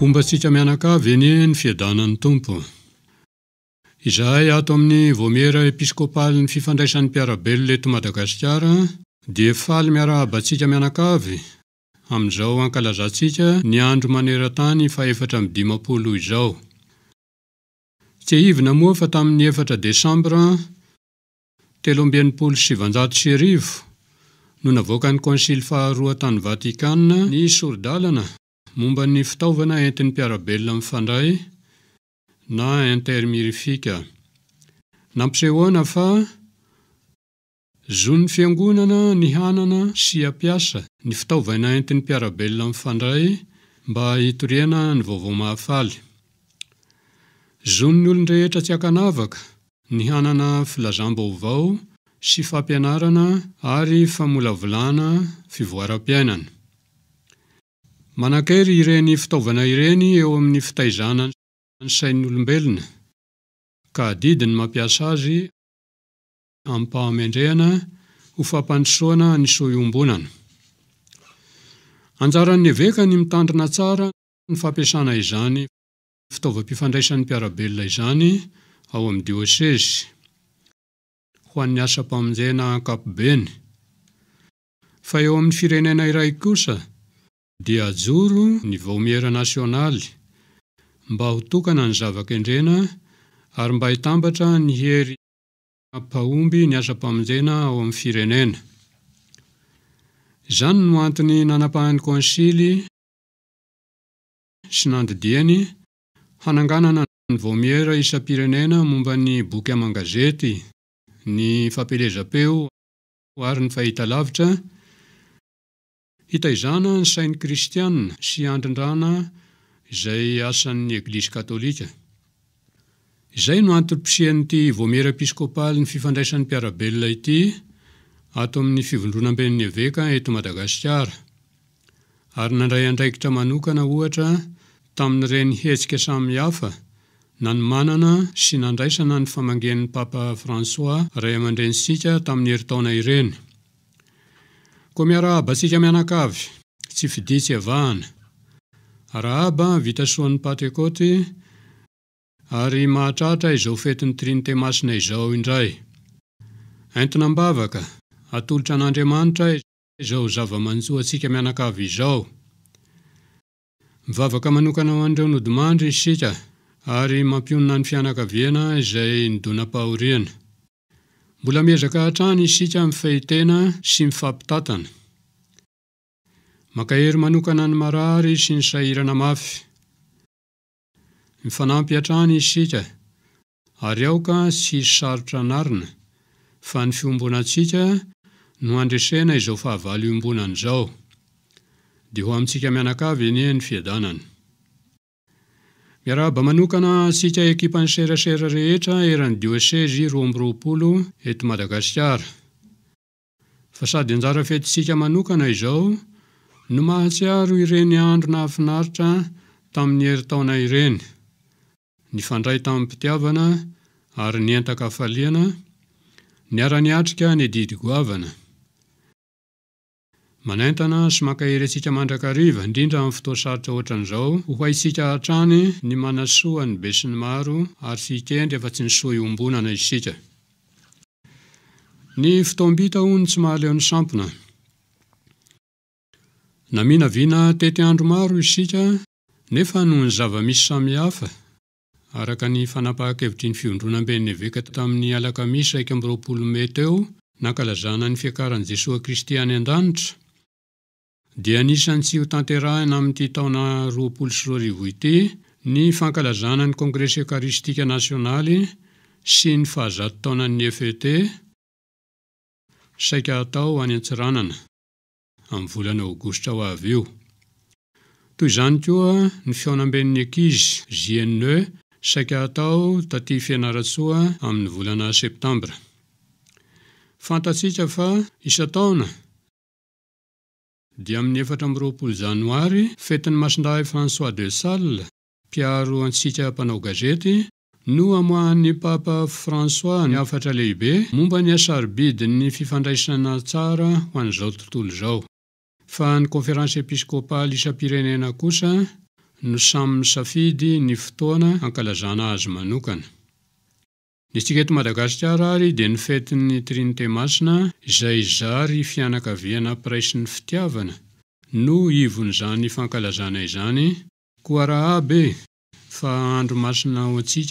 omba atsika mianak avy nie ny fiadanany tompo izahay ato amin'ny voamiera episkopaly ny fifandraisan'ny piarabelo leto madagasikara dia faly miarahabantsika mianaka avy amiizao ankalazantsika niandro manera tany fa efatra m50 izao tsy hinamoa fa taminy efrdesambra 9 no navoakany konsily faha2o tany vatikana nysorodaaa momba ny fitaovana entin'ny mpiarabelona m fandray na intermirifika nampise hoana fa zoony fiangonana ny hanana sy apiasa ny fitaovana entin'ny mpiarabelona my fandray mba hitoriana ny vaovao mahafaly zo'ny olonrehetra tsy ankanavaka ny hanana filazamba ovao sy fampianarana ary famolavolana fivoara-piainana manankery ireny fitaovana ireny eo amin'ny fitaizana ny sain'ny olombelona ka hdidi ny mampiasa azy amimpahamendrehana ho fampandosoana nysoaiombonana anjaran'nyeveka ny mitandrina tsara ny fampiasana izany fitaova-pifandraisan'ny mpiarabelona izany ao amin'niy diosesy ho an'ny asam-pamonjena hankapobeny fa eo amin'ny firenena iray kosa dia ajoro ny vaomiera nasionaly mba hotokana ny zavakindrena ary mba hitambatra nihery am-pahomby ny asa-pamonjena ao amin'ny firenena izany noantiny nanam-pahan'ny kônsily sy nandidieny hananganana ny vaomiera isa-pirenena momba ny boky amangazety ny fampelezam-peo o ary ny fahita lavitra ita izana ny sainy kristianina sy andrindrana izay asan'ny eglizy katolika izay noantorympisehan'ity voamira episkopaly ny fifandraisan'ny mpiarabelona ity ato amin'ny fivondrona mbeny neveka eto madagasikara ary nandray andraikitra manokana ohatra tamin'n'ireny hetsika samy hafa nanymanana sy nandraisana ny famangen'ny papa fransois rayaman-drensika tamin'ny heri-taona ireny koa miarahaba asika mianakavy tsy fidi tsy avahana arahaba vita soan'ny patekôty ary mahatratra izao fetiny trintemasina izao indray entina mbavaka atolotra an'andriamanitra izao zava-mansoa antsika mianakavy izao mivavaka manokana ho an'direo nodimandry ysika ary mampionina ny fianakavina izay nidonam-pahoriana mbola miezaka han-trahny izsika mi fahitena sy mifampitatana mankahery manokana ny marary sy ny sahirana mafy nifanampy han-trahny isika ary aoka sy isy sarotra narina fa ny fiomboanantsika no andresena izao fahavalo iombonana izao dia ho amintsika mianakaavy enie ny fiadanany miaraaba manokana sika ekipa niserasera rehetra erani diosezy rr0 eto madagasikara fa sady anjara fetyntsika manokana izao no mahatsiaro ireny andro nahafinaritra tamin'ny eri taona ireny nifandray tamiy mpitiavana ary nientaka faliana niara-niatrika nididigoavana manaintana sy mankahirentsika mandraka riva indrindra amin'ny foto sarotra oatran'izao hoaisika hatrany ny manasoany besiny maro ay sy ikendry efa tsy nisoa ombonana si kny fanapaha-kevitry ny fiondrona mbenny veka tamin'ny alaka misy aik mroapolomety o nakalazana ny fiakarany jesoskristyany an-danitra dia nisantsi ho tanterahina amin'ity taona ty ny fankalazana n'ni kongresy eokaristika nasionaly sy ny fahazato taona ni fet saika hatao anyantsiranana amn'ny volana aogostra o a io toy izany koa ny fiaonamben'ny enkizy gine saika hatao taty fianarasoa amin'ny volana septambra dia aminy erjanoary fetiny masindrahy françois de salle piaro antsika panao gazety no amoahny papa françois niafatra lehibe momba niasarobidy ny fifandraisana tsara ho anizao tontolo zao fa ny konferansy episkopaly isa pirenena kosa no samyy safidy ny fotoana hankalazana azy manokana ntiket madagasikara ary dia nifetyn'ny trintemasina izay zary fianakaviana piraisiny fitiavana no ivon'zany fankalazanaizany ha a andro masina ho antsik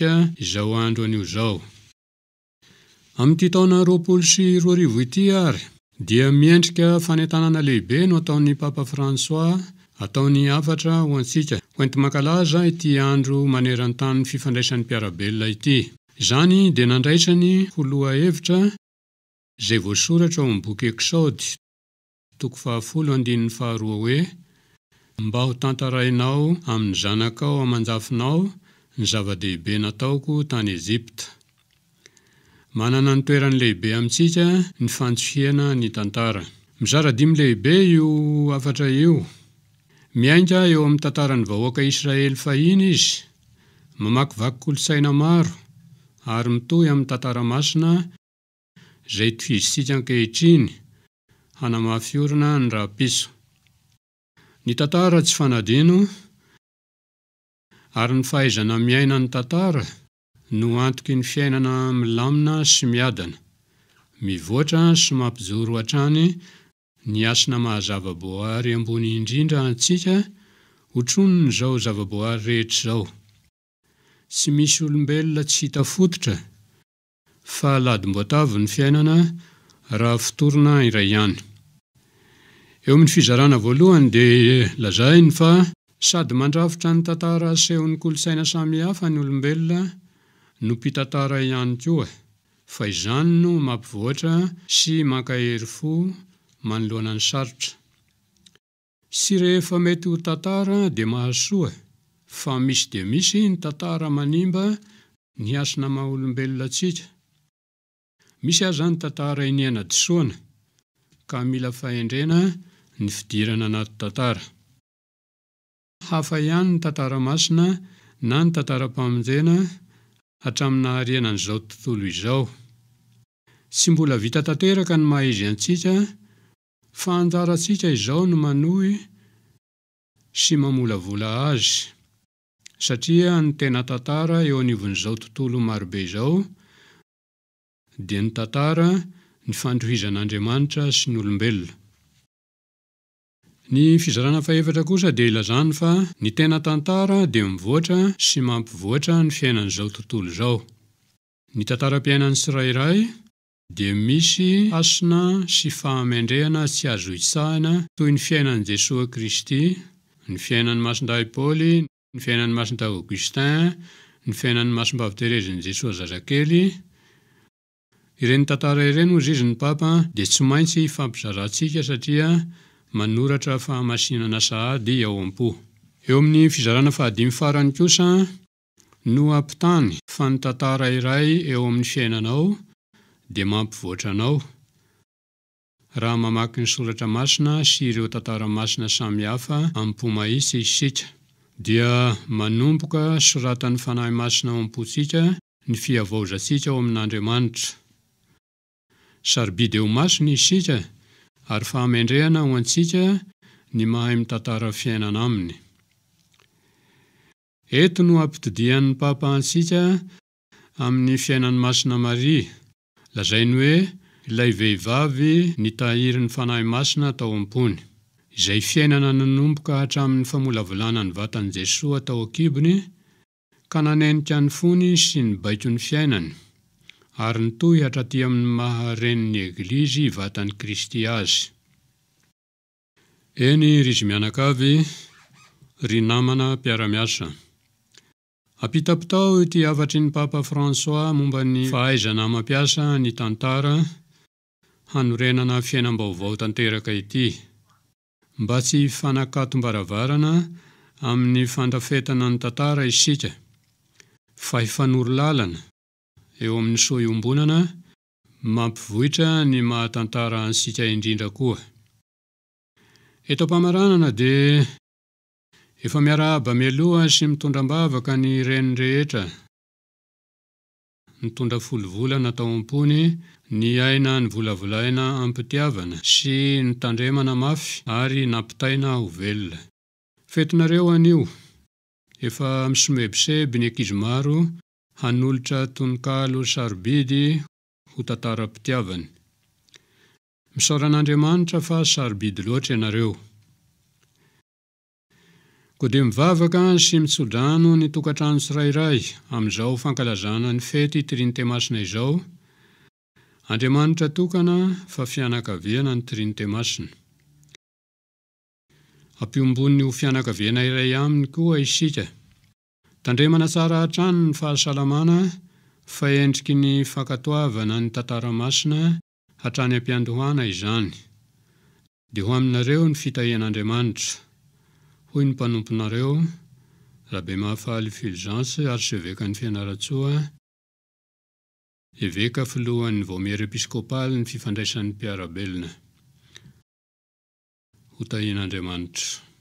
ioar oaton'y papa franoi on'n hoa manlaa it andro manerantanny fifadraisan'ny a izany dia nandraisany ho loha hevitra izay voasoratra aomn boky eksody toko fahaha hoe mba ho tantarainao amin'ny zanaka ao amanjafinao ny zava-dehibe nataoko tany ejipta manana ny toeran' lehibe amintsika ny fansofiana ny tantara mizara-dimy lehibe io aftra io miainga eo amin'ny tantara ny vahoaka israely fahiny izy mamaky vaky kolosaina maro ary mitohy amin'ny tantara masina izay tofizynsika n-kehitriny hanamafiorona ny rapiso ny tantara tsy fanadino ary ny fahaizana miaina ny tantara no antoky ny fiainana aminy lamina sy miadana mivoatra so mampijoro han-trany ny asina mahazavaboary ambony indrindra antsika hotronona izao zavaboary rehetra izao tsy misy olombelona tsy hitafototra fa lahdymboatavy ny fiainana raha fitorona iray ihany eo amin'ny fizarana voalohany dia lazainy fa sady mandrafitra ny tantara asehony kolontsaina samyhafa ny olombelona nompitantara ihany koa fa izany no mampivoatra sy mankahery fo manoloana ny sarotra sy rehefa mety ho tantara dia mahasoa fa misy dia misy ny tantara manimba ny hasina maha olombelona atsika misy aza ny tantara iniana disoana ka mila fahendrena ny fidirana anaty tantara hafa ihany ny tantara masina na ny tantara-mpaminjena hatraminaharianan'izao tontolo izao sy mbola vita tanteraka no mahaizyantsika fa hanjarantsika izao no manohy sy mamola vola azy saria nytena tantara eo avn'zao tontolo marobe zo tntar nyfandrohizan'andriamanitra sy nyolobeonats m ny faian'tn-aian misy asina sy fahamandrehana tsy azo isahina ty ny fiainany jesosy kristy ny fiainany masinraoy ny fiainan'ny masin ta agistin ny fiainany masom-paviteirezin'ijesos zazakely irenn tntara iren dtsy mintsy ampiznsika saia manoratra fahamasinana sahady ' ytntara iray eo amin'ny fiainanaod amiah ky nysorara masina sy ire tntara masina sah dia manomboka soratan'ny fanahy masina ao am-pontsika ny fihavaozantsika ao amin'andriamanitra sarybidyeo masiny izisika ary fahamendrehana ho antsika ny mahay mitantara fiainana aminy eto ny ampitodian'ny pahapahantsika amin'ny fiainany masina mari lazainy hoe ilay vehivavy nitahiryny fanahy masina tao am-pony izay fiainana nonomboka hatramin'ny famolavolana ny vatany jesosy tao akibony ka nanenik any fony sy nybaikony fiainany ary nitohy hatra tỳ ami'ny mahareniny eglizy vatany kristy azyo ny papa fransoi momba ny zianaaiooe mba tsy fanakato m-baravarana amin'ny fandrafetana ny tantara isika fa hifanoro lalana eo amin'ny soa iombonana mampivohitra ny mahatantara ansika indrindra koa eto m-pamaranana dia efa miarahaba miloha sy mitondram-bavaka ny reni rehetra nitondra folovolanatao am-pony ni aina nivolavolaina am pitiavana sy nitandremana mafy ary nampitaina ho velona fetinareo anio efa misomebseby ni enkizy maro hanolotra tononkalo sarobidy ho tantara pitiavany misaoran'andriamanitra fa sarobidy loatra ianareo koa di mivavaka symisodano nitokantranosorairay am'izao h fankalazana ny fety trintemasina izao andriamanitra tokana fa fianakaviana ny trinte masina ampiombony ho fianakaviana iray aminy koa isik tandremana sara hatrano ny fahasalamana faendriky ny fankatoavana ny tantara masina hatrany ampiandohana izany di ho aminareo ny fitahian'andriamanitro hoy ny mpanomponareo rahabe mahafaly filgance archeveka ny fianarantsoa eveka filohan'ny vomièra episkopaly ny fifandraisan'ny mpiarabelona ho tahian'andriamanitra